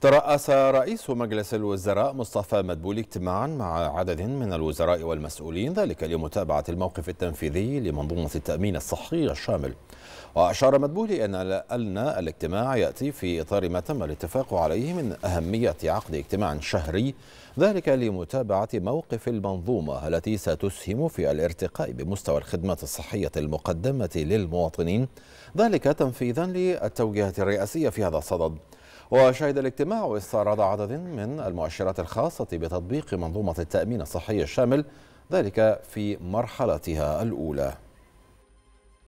ترأس رئيس مجلس الوزراء مصطفى مدبولي اجتماعا مع عدد من الوزراء والمسؤولين ذلك لمتابعة الموقف التنفيذي لمنظومة التأمين الصحي الشامل وأشار مدبولي أن أن الاجتماع يأتي في إطار ما تم الاتفاق عليه من أهمية عقد اجتماع شهري ذلك لمتابعة موقف المنظومة التي ستسهم في الارتقاء بمستوى الخدمات الصحية المقدمة للمواطنين ذلك تنفيذا للتوجيهات الرئاسية في هذا الصدد وشهد الاجتماع الاجتماع استعراض عدد من المؤشرات الخاصة بتطبيق منظومة التأمين الصحي الشامل ذلك في مرحلتها الأولى